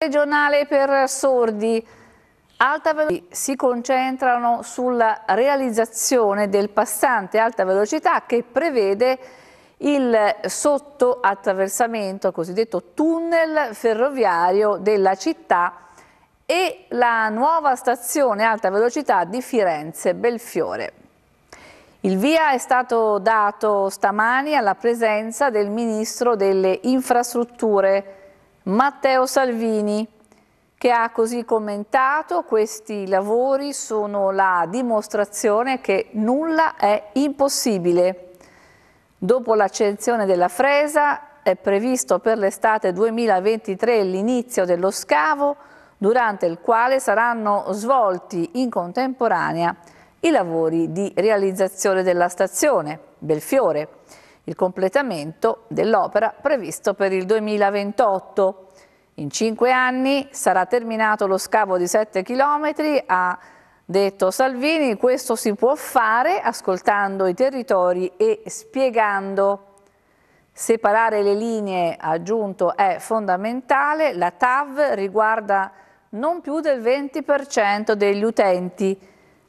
regionale per sordi alta velocità si concentrano sulla realizzazione del passante alta velocità che prevede il sottoattraversamento, il cosiddetto tunnel ferroviario della città e la nuova stazione alta velocità di Firenze Belfiore. Il via è stato dato stamani alla presenza del Ministro delle Infrastrutture Matteo Salvini che ha così commentato questi lavori sono la dimostrazione che nulla è impossibile. Dopo l'accensione della fresa è previsto per l'estate 2023 l'inizio dello scavo durante il quale saranno svolti in contemporanea i lavori di realizzazione della stazione Belfiore il completamento dell'opera previsto per il 2028. In cinque anni sarà terminato lo scavo di 7 km, ha detto Salvini, questo si può fare ascoltando i territori e spiegando. Separare le linee, ha aggiunto, è fondamentale, la TAV riguarda non più del 20% degli utenti,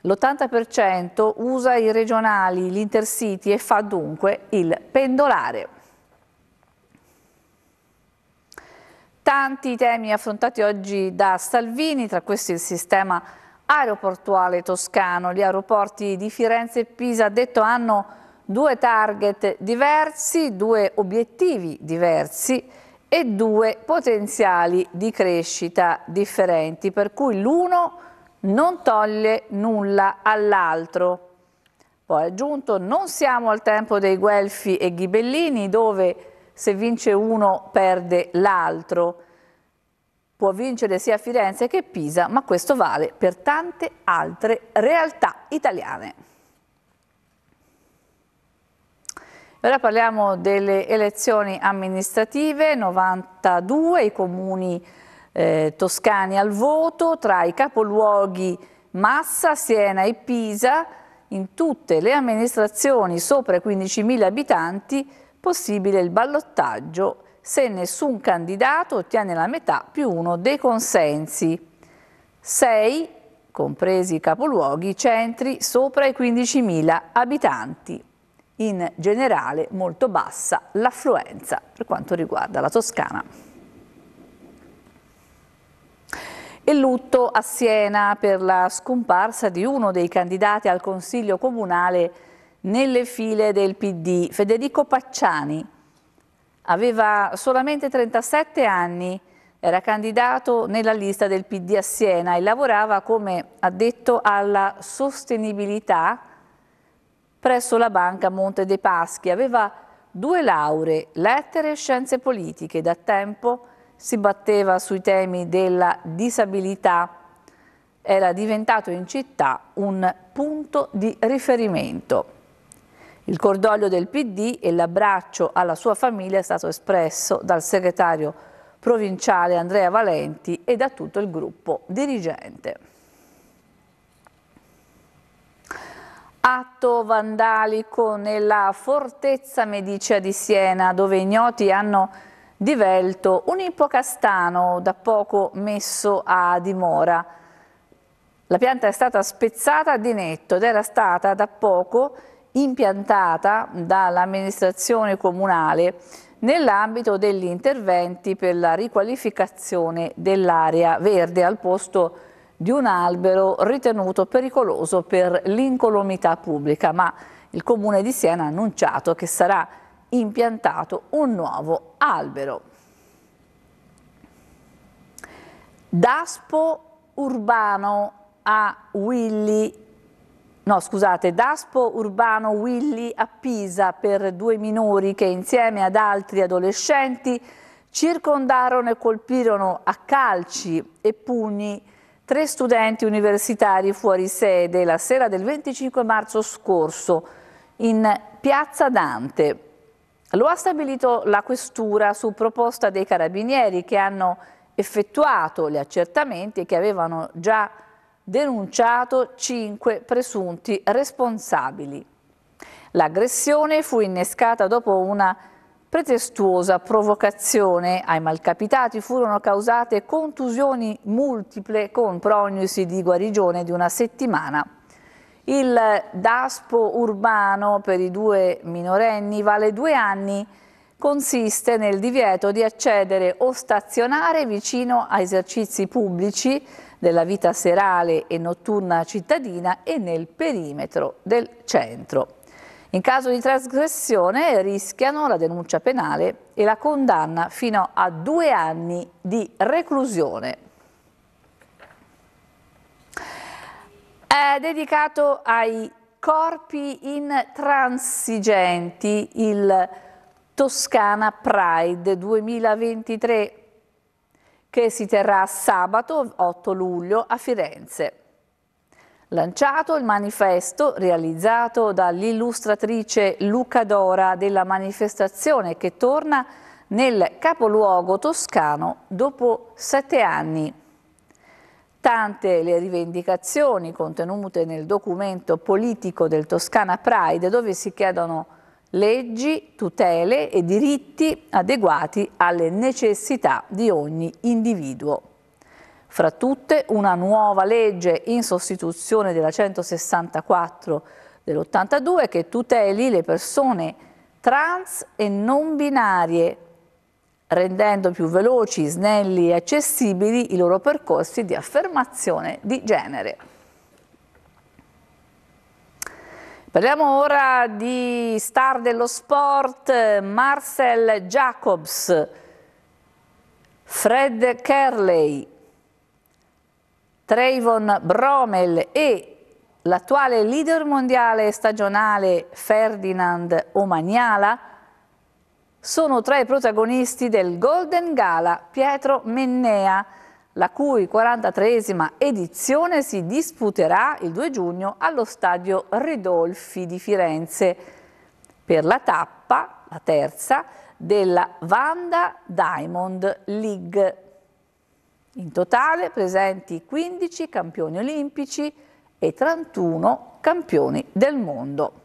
l'80% usa i regionali, gli intercity e fa dunque il pendolare. Tanti temi affrontati oggi da Salvini, tra questi il sistema aeroportuale toscano. Gli aeroporti di Firenze e Pisa, detto, hanno due target diversi, due obiettivi diversi e due potenziali di crescita differenti, per cui l'uno è non toglie nulla all'altro. Poi aggiunto, non siamo al tempo dei Guelfi e Ghibellini dove se vince uno perde l'altro. Può vincere sia Firenze che Pisa, ma questo vale per tante altre realtà italiane. Ora parliamo delle elezioni amministrative, 92 i comuni eh, toscani al voto, tra i capoluoghi Massa, Siena e Pisa, in tutte le amministrazioni sopra i 15.000 abitanti, possibile il ballottaggio se nessun candidato ottiene la metà più uno dei consensi. 6 compresi i capoluoghi, centri sopra i 15.000 abitanti. In generale molto bassa l'affluenza per quanto riguarda la Toscana. E lutto a Siena per la scomparsa di uno dei candidati al Consiglio Comunale nelle file del PD, Federico Pacciani. Aveva solamente 37 anni, era candidato nella lista del PD a Siena e lavorava come addetto alla sostenibilità presso la banca Monte dei Paschi. Aveva due lauree, lettere e scienze politiche. Da tempo si batteva sui temi della disabilità, era diventato in città un punto di riferimento. Il cordoglio del PD e l'abbraccio alla sua famiglia è stato espresso dal segretario provinciale Andrea Valenti e da tutto il gruppo dirigente. Atto vandalico nella fortezza medicea di Siena dove ignoti hanno di Velto, un ipocastano da poco messo a dimora. La pianta è stata spezzata di netto ed era stata da poco impiantata dall'amministrazione comunale nell'ambito degli interventi per la riqualificazione dell'area verde al posto di un albero ritenuto pericoloso per l'incolumità pubblica, ma il Comune di Siena ha annunciato che sarà impiantato un nuovo albero. Daspo urbano a Willy no scusate, Daspo Urbano Willy a Pisa per due minori che insieme ad altri adolescenti circondarono e colpirono a calci e pugni tre studenti universitari fuori sede la sera del 25 marzo scorso in Piazza Dante. Lo ha stabilito la Questura su proposta dei carabinieri che hanno effettuato gli accertamenti e che avevano già denunciato cinque presunti responsabili. L'aggressione fu innescata dopo una pretestuosa provocazione. Ai malcapitati furono causate contusioni multiple con prognosi di guarigione di una settimana il daspo urbano per i due minorenni vale due anni, consiste nel divieto di accedere o stazionare vicino a esercizi pubblici della vita serale e notturna cittadina e nel perimetro del centro. In caso di trasgressione rischiano la denuncia penale e la condanna fino a due anni di reclusione. È dedicato ai corpi intransigenti, il Toscana Pride 2023, che si terrà sabato 8 luglio a Firenze. Lanciato il manifesto realizzato dall'illustratrice Luca Dora della manifestazione che torna nel capoluogo toscano dopo sette anni. Importante le rivendicazioni contenute nel documento politico del Toscana Pride dove si chiedono leggi, tutele e diritti adeguati alle necessità di ogni individuo. Fra tutte una nuova legge in sostituzione della 164 dell'82 che tuteli le persone trans e non binarie rendendo più veloci, snelli e accessibili i loro percorsi di affermazione di genere. Parliamo ora di star dello sport Marcel Jacobs, Fred Kerley, Trayvon Bromel e l'attuale leader mondiale stagionale Ferdinand Omaniala sono tra i protagonisti del Golden Gala Pietro Mennea, la cui 43esima edizione si disputerà il 2 giugno allo stadio Ridolfi di Firenze per la tappa, la terza, della Vanda Diamond League. In totale presenti 15 campioni olimpici e 31 campioni del mondo.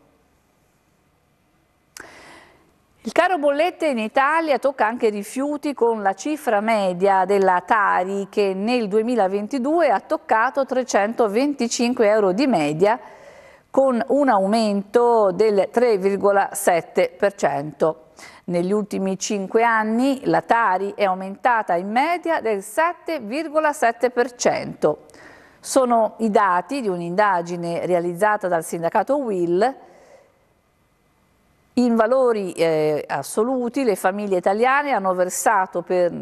Il caro bollette in Italia tocca anche rifiuti con la cifra media della Tari che nel 2022 ha toccato 325 euro di media con un aumento del 3,7%. Negli ultimi cinque anni la Tari è aumentata in media del 7,7%. Sono i dati di un'indagine realizzata dal sindacato Will in valori eh, assoluti le famiglie italiane hanno versato per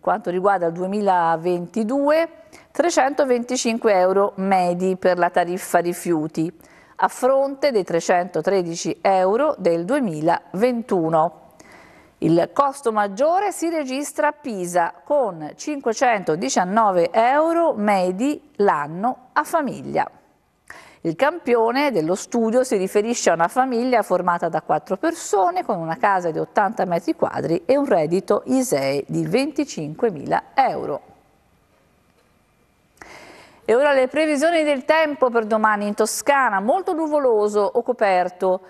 quanto riguarda il 2022 325 euro medi per la tariffa rifiuti a fronte dei 313 euro del 2021. Il costo maggiore si registra a Pisa con 519 euro medi l'anno a famiglia. Il campione dello studio si riferisce a una famiglia formata da quattro persone con una casa di 80 metri quadri e un reddito ISEE di 25.000 euro. E ora le previsioni del tempo per domani in Toscana, molto nuvoloso o coperto,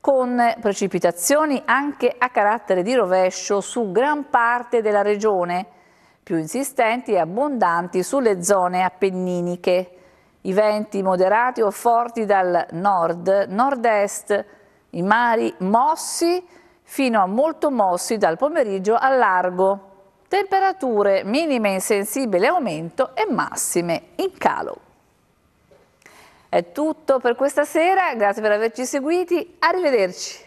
con precipitazioni anche a carattere di rovescio su gran parte della regione, più insistenti e abbondanti sulle zone appenniniche i venti moderati o forti dal nord, nord-est, i mari mossi fino a molto mossi dal pomeriggio al largo. Temperature minime in sensibile aumento e massime in calo. È tutto per questa sera, grazie per averci seguiti, arrivederci.